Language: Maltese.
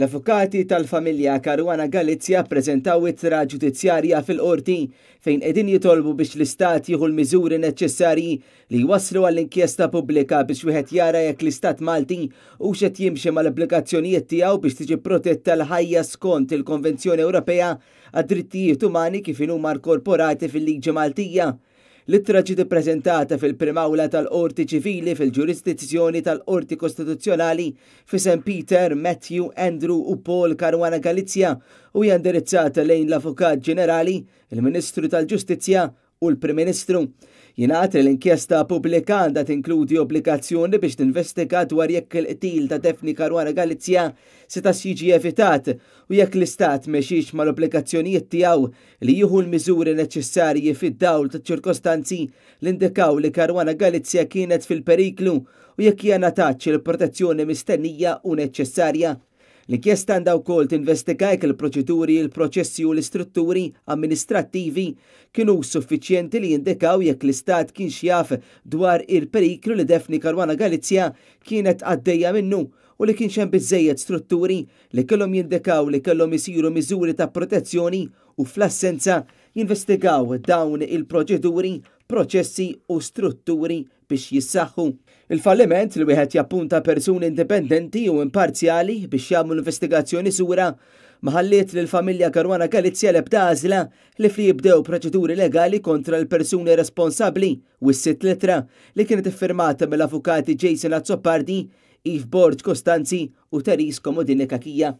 L-avukati tal-familja Karwana Galizja prezentaw it-tra ġudizzjarja fil-qorti fejn edin jitolbu biex l-istat jieħu l-miżuri neċessarji li waslu għall-inkjesta pubblika biex wieħed jara jekk l-istat Malti u qed jimxi mal-applikazzjonijiet tiegħu biex tiġi protetta l-ħajja skont il-Konvenzjoni Ewropea għad-drittijiet umani kif huma korporati fil-liġi Maltija Littra ġiet ippreżentata fil-primawla tal-Qorti Ċivili fil-ġurisdizzjoni tal-Qorti Kostituzzjonali fi St. Peter, Matthew, Andrew u Paul Karwana Galizja u jandirizzata lejn l-Avukat Ġenerali, il-Ministru tal-Ġustizzja u l-Prim Ministru. Jingħatri l-inkjesta pubblika għandha tinkludi obbligazzjoni biex tinvestiga dwar jekk il-qtil ta' Defni Karwana Galizja ta' siġi evitat u jekk l-Istat mexiex mal-obbligazzjonijiet tiegħu li jieħu l-miżuri neċessarji fid-dawl ta' ċirkostanzi l-indikaw li Karwana Galizja kienet fil-periklu u jekk jana taċ il-protezzjoni mistennija u neċessarja L-inkjesta għandha wkoll tinvestiga il-proċeduri, il-proċessi u l-istrutturi amministrattivi kienu suffiċjenti li jindikaw jekk l-Istat kien xjaf dwar il-periklu li defni Karwana Galizja kienet għaddejja minnu u li kien xem bizzejet strutturi li kellhom jindikaw li kellhom isiru miżuri ta' protezzjoni u fl-assenza jinvestigaw dawn il-proċeduri proċessi u strutturi biex jissaħħu. Il-falliment li wieħed jappunta persuni indipendenti u imparzjali biex jagħmlu investigazzjoni sura maħalliet li l-familja Karwana Kalizja li għażla li fli jibdew proċeduri legali kontra l-persuni responsabli u s-sitt litra li kienet iffirmata mill-avukati Jason Azzopardi, Yves Borg Kostanzi u Teris Komodini Kakija.